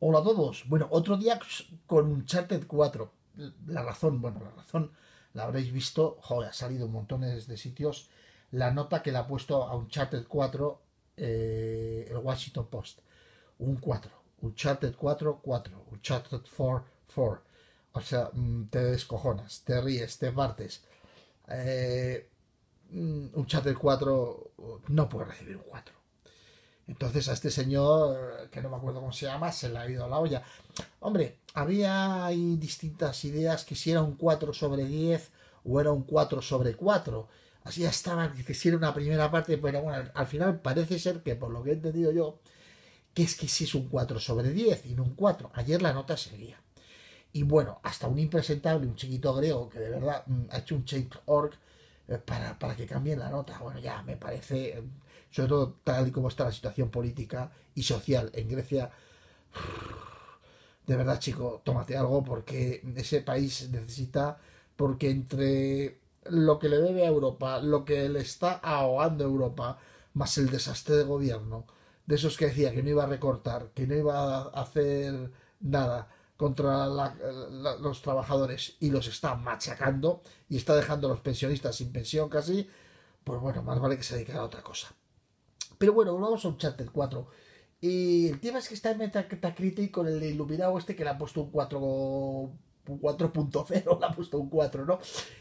Hola a todos. Bueno, otro día con Uncharted 4. La razón, bueno, la razón la habréis visto. Joder, ha salido en montones de sitios. La nota que le ha puesto a Uncharted 4 eh, el Washington Post. Un 4. Uncharted 4, 4. Uncharted 4, 4. O sea, mm, te descojonas, te ríes, te partes. Eh, mm, Uncharted 4 no puede recibir un 4. Entonces a este señor, que no me acuerdo cómo se llama, se le ha ido a la olla. Hombre, había ahí distintas ideas que si era un 4 sobre 10 o era un 4 sobre 4. Así ya estaba, que si era una primera parte, pero pues bueno, al final parece ser que, por lo que he entendido yo, que es que si es un 4 sobre 10 y no un 4. Ayer la nota seguía. Y bueno, hasta un impresentable, un chiquito griego, que de verdad mm, ha hecho un change.org eh, para, para que cambie la nota. Bueno, ya me parece eh, sobre todo tal y como está la situación política y social en Grecia, de verdad, chico, tómate algo porque ese país necesita, porque entre lo que le debe a Europa, lo que le está ahogando a Europa, más el desastre de gobierno, de esos que decía que no iba a recortar, que no iba a hacer nada contra los trabajadores y los está machacando y está dejando a los pensionistas sin pensión casi, pues bueno, más vale que se dedique a otra cosa. Pero bueno, vamos a Uncharted 4. Y el tema es que está en Metacritic con el iluminado este que le ha puesto un 4.0, le ha puesto un 4, ¿no?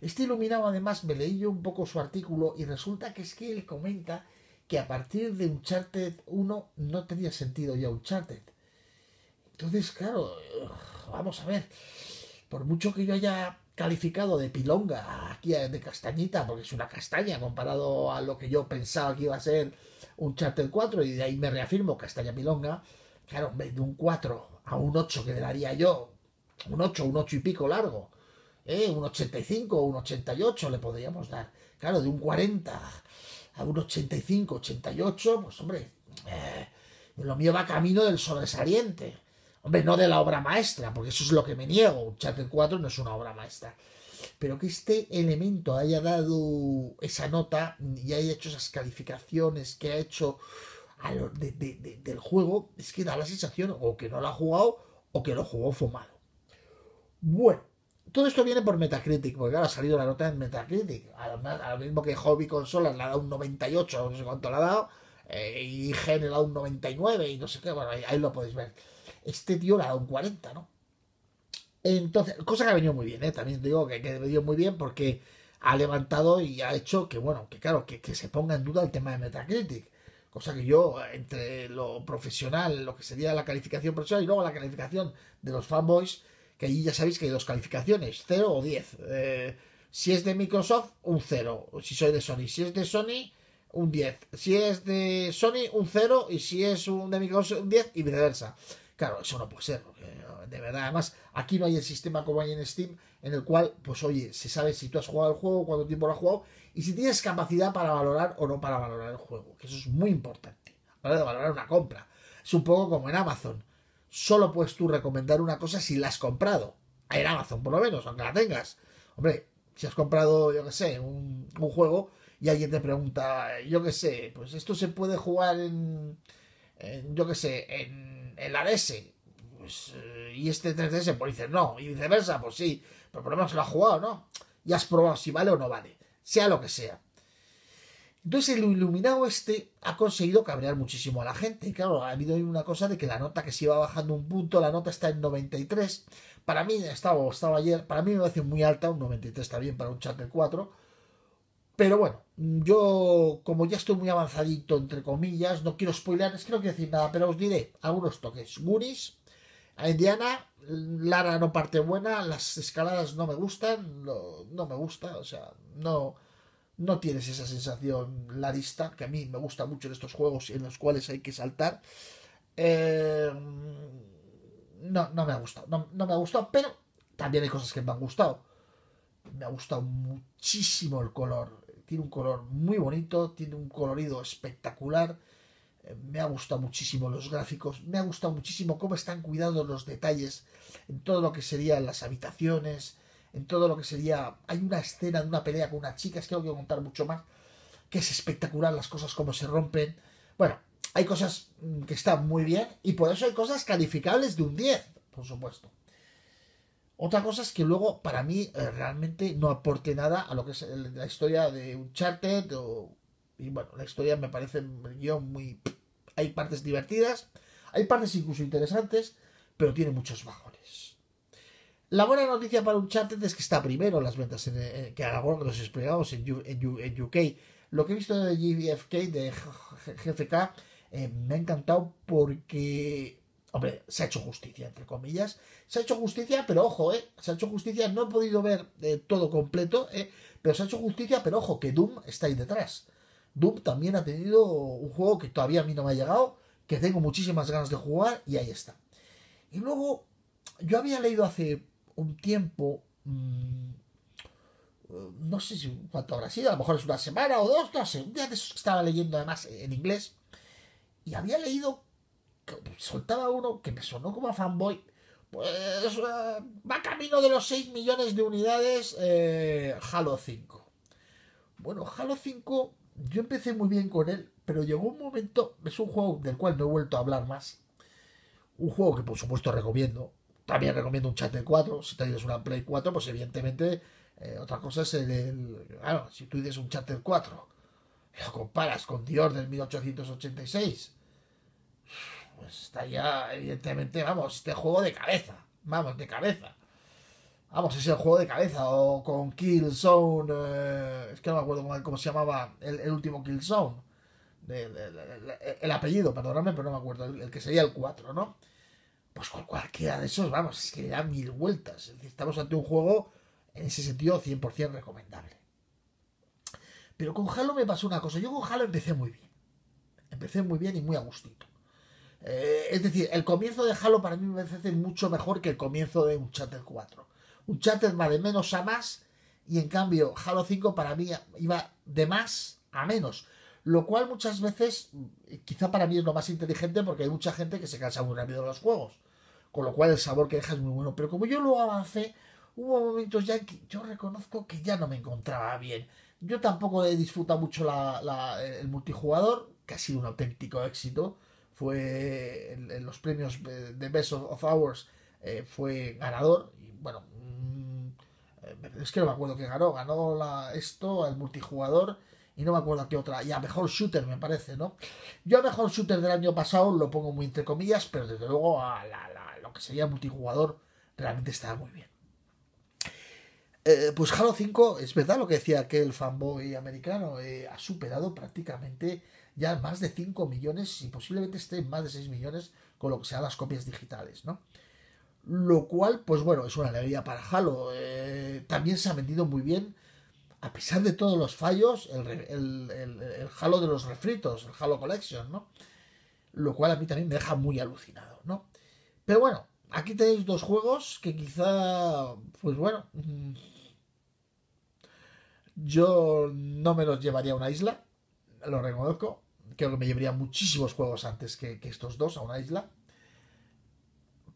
Este iluminado además me leí yo un poco su artículo y resulta que es que él comenta que a partir de un Uncharted 1 no tenía sentido ya un Uncharted. Entonces, claro, vamos a ver, por mucho que yo haya calificado de pilonga aquí de castañita, porque es una castaña comparado a lo que yo pensaba que iba a ser un chartel 4 y de ahí me reafirmo, Castaña Milonga, claro, de un 4 a un 8 que le daría yo, un 8, un 8 y pico largo, ¿eh? un 85, un 88 le podríamos dar, claro, de un 40 a un 85, 88, pues hombre, eh, lo mío va camino del sobresaliente. Hombre, no de la obra maestra, porque eso es lo que me niego. Un chartel 4 no es una obra maestra pero que este elemento haya dado esa nota y haya hecho esas calificaciones que ha hecho del juego, es que da la sensación o que no lo ha jugado o que lo jugó fumado. Bueno, todo esto viene por Metacritic, porque ahora ha salido la nota en Metacritic. A mismo que Hobby Consolas le ha dado un 98, no sé cuánto le ha dado, eh, y Gen le ha dado un 99 y no sé qué, bueno, ahí lo podéis ver. Este tío le ha dado un 40, ¿no? Entonces, cosa que ha venido muy bien, ¿eh? también digo que, ha venido muy bien porque ha levantado y ha hecho que, bueno, que claro, que, que se ponga en duda el tema de Metacritic. Cosa que yo, entre lo profesional, lo que sería la calificación profesional y luego la calificación de los fanboys, que allí ya sabéis que hay dos calificaciones, 0 o 10. Eh, si es de Microsoft, un 0, si soy de Sony. Si es de Sony, un 10. Si es de Sony, un 0 y si es un de Microsoft, un 10 y viceversa. Claro, eso no puede ser, porque de verdad. Además, aquí no hay el sistema como hay en Steam, en el cual, pues oye, se sabe si tú has jugado el juego, cuánto tiempo lo has jugado y si tienes capacidad para valorar o no para valorar el juego, que eso es muy importante a de valorar una compra. Es un poco como en Amazon. Solo puedes tú recomendar una cosa si la has comprado. En Amazon, por lo menos, aunque la tengas. Hombre, si has comprado, yo qué sé, un, juego y alguien te pregunta, yo qué sé, pues esto se puede jugar en, yo qué sé, en, en la DS. Pues, eh, ¿y este 3DS? Pues dices, no, y viceversa, pues sí, pero por lo menos lo ha jugado, ¿no? Ya has probado si vale o no vale, sea lo que sea. Entonces el iluminado este ha conseguido cabrear muchísimo a la gente. Y claro, ha habido una cosa de que la nota que se iba bajando un punto, la nota está en 93. Para mí, estaba, estaba ayer, para mí me parece muy alta, un 93 está bien para un Charter 4. Pero bueno, yo como ya estoy muy avanzadito, entre comillas, no quiero spoiler, es que no quiero decir nada, pero os diré algunos toques. Muris. A Indiana, Lara no parte buena, las escaladas no me gustan, no, me gusta, o sea, no, no tienes esa sensación larista que a mí me gusta mucho en estos juegos en los cuales hay que saltar. Em, no, no me ha gustado, no, me ha gustado, pero también hay cosas que me han gustado. Me ha gustado muchísimo el color, tiene un color muy bonito, tiene un colorido espectacular eh, me ha gustado muchísimo los gráficos, me ha gustado muchísimo cómo están cuidados los detalles en todo lo que serían las habitaciones, en todo lo que sería... Hay una escena de una pelea con una chica, es que no que contar mucho más, que es espectacular las cosas como se rompen. Bueno, hay cosas mm, que están muy bien y por eso hay cosas calificables de un 10, por supuesto. Otra cosa es que luego para mí eh, realmente no aporte nada a lo que es la historia de un charter o y bueno, la historia me parece yo muy... Hay partes divertidas, hay partes incluso interesantes, pero tiene muchos bajones. La buena noticia para un Uncharted es que está primero las ventas eh, que los nos en, UK. Lo que he visto de GDFK de GFK, eh, me ha encantado porque, hombre, se ha hecho justicia, entre comillas. Se ha hecho justicia, pero ojo, eh, se ha hecho justicia. No he podido ver eh, todo completo, pero se ha hecho justicia, pero ojo, que Doom está ahí detrás. Doom también ha tenido un juego que todavía a mí no me ha llegado, que tengo muchísimas ganas de jugar y ahí está. Y luego, yo había leído hace un tiempo, mm, no sé si cuánto habrá sido, a lo mejor es una semana o dos, no sé, un día que estaba leyendo además en inglés, y había leído, soltaba uno que me sonó como a fanboy, pues eh, va camino de los 6 millones de unidades eh, Halo 5. Bueno, Halo 5 yo empecé muy bien con él, pero llegó un momento, es un juego del cual no he vuelto a hablar más. Un juego que por supuesto recomiendo. También recomiendo un de 4. Si tienes una Play 4, pues evidentemente eh, otra cosa es el, Claro, ah, si tú dices un el 4, lo comparas con Dior del 1886, pues estaría, evidentemente, vamos, este juego de cabeza. Vamos, de cabeza. Vamos, es el juego de cabeza o con Killzone. Eh, es que no me acuerdo cómo, se llamaba el, último Killzone. El, el, apellido, perdóname, pero no me acuerdo. El, que sería el 4, ¿no? Pues con cualquiera de esos, vamos, es que le da mil vueltas. estamos ante un juego en ese sentido 100% recomendable. Pero con Halo me pasó una cosa. Yo con Halo empecé muy bien. Empecé muy bien y muy a gustito. Eh, es decir, el comienzo de Halo para mí me parece mucho mejor que el comienzo de Uncharted 4 un Chatter va de menos a más y en cambio Halo 5 para mí iba de más a menos. Lo cual muchas veces, quizá para mí es lo más inteligente porque hay mucha gente que se cansa muy rápido de los juegos. Con lo cual el sabor que deja es muy bueno. Pero como yo lo avancé, hubo momentos ya en que yo reconozco que ya no me encontraba bien. Yo tampoco he disfrutado mucho el multijugador, que ha sido un auténtico éxito. Fue en, los premios eh, de Best of Hours eh, fue ganador. Y bueno, mm, eh, es que no me acuerdo que ganó. Ganó la, esto, al multijugador. Y no me acuerdo qué otra. Y a mejor shooter, me parece, ¿no? Yo a mejor shooter del año pasado lo pongo muy entre comillas, pero desde luego a lo que sería multijugador realmente estaba muy bien. Eh, pues Halo 5, es verdad lo que decía aquel fanboy americano, ha superado prácticamente ya más de 5 millones y posiblemente esté más de 6 millones con lo que sean las copias digitales, ¿no? Lo cual, pues bueno, es una alegría para Halo. Eh, también se ha vendido muy bien. A pesar de todos los fallos, el, Halo de los refritos, el Halo Collection, ¿no? Lo cual a mí también me deja muy alucinado, ¿no? Pero bueno, aquí tenéis dos juegos que quizá, pues bueno, mm, yo no me los llevaría a una isla, lo reconozco. Creo que me llevaría muchísimos juegos antes que estos dos a una isla.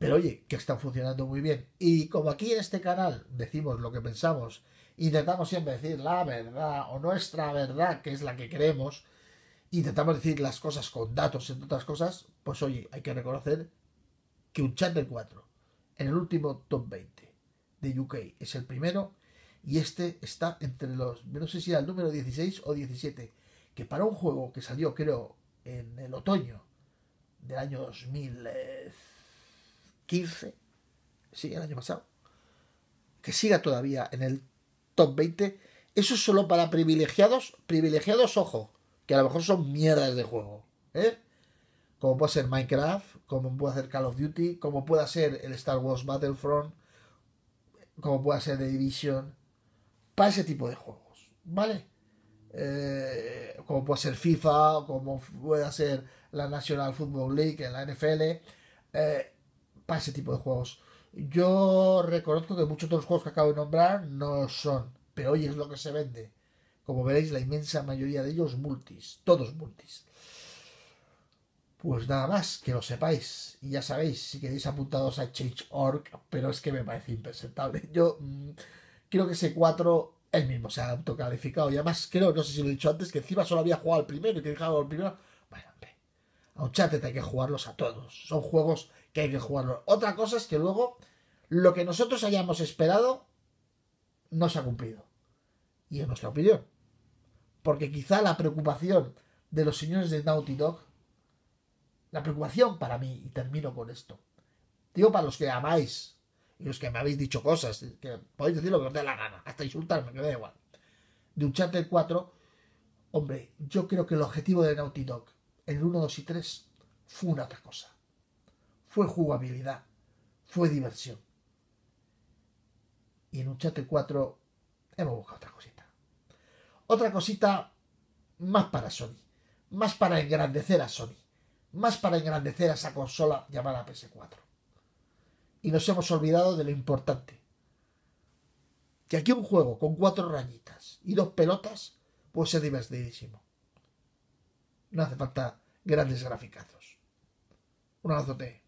Pero oye, que están funcionando muy bien. Y como aquí en este canal decimos lo que pensamos, intentamos siempre decir la verdad o nuestra verdad, que es la que creemos, intentamos decir las cosas con datos, entre otras cosas, pues oye, hay que reconocer que un Channel 4, en el último top 20 de UK, es el primero, y este está entre los, no sé si era el número 16 o 17, que para un juego que salió creo en el otoño del año 2000... 15, sí, el año pasado, que siga todavía en el top 20, eso es solo para privilegiados, privilegiados, ojo, que a lo mejor son mierdas de juego, ¿eh? Como puede ser Minecraft, como puede ser Call of Duty, como puede ser el Star Wars Battlefront, como puede ser The Division, para ese tipo de juegos, ¿vale? Eh, como puede ser FIFA, como puede ser la National Football League, la NFL. Eh, para ese tipo de juegos. Yo reconozco que muchos de los juegos que acabo de nombrar no son, pero hoy es lo que se vende. Como veréis, la inmensa mayoría de ellos multis, todos multis. Pues nada más, que lo sepáis. Y ya sabéis, si queréis apuntados a Change.org, pero es que me parece impresentable. Yo mm, creo que ese 4 él mismo se ha autocalificado. Y además, creo, no sé si lo he dicho antes, que encima solo había jugado el primero y que dejaba el primero. Bueno, a un chat hay que jugarlos a todos. Son juegos que hay que jugarlo. Otra cosa es que luego lo que nosotros hayamos esperado no se ha cumplido. Y en nuestra opinión. Porque quizá la preocupación de los señores de Naughty Dog, la preocupación para mí, y termino con esto, digo para los que amáis y los que me habéis dicho cosas, que podéis decir lo que os dé la gana, hasta insultarme, que me da igual. De Uncharted 4, hombre, yo creo que el objetivo de Naughty Dog, el 1, 2 y 3, fue una otra cosa fue jugabilidad, fue diversión. Y en un chat 4 hemos buscado otra cosita. Otra cosita más para Sony, más para engrandecer a Sony, más para engrandecer a esa consola llamada PS4. Y nos hemos olvidado de lo importante. Que aquí un juego con cuatro rayitas y dos pelotas puede ser divertidísimo. No hace falta grandes graficazos. Un abrazote.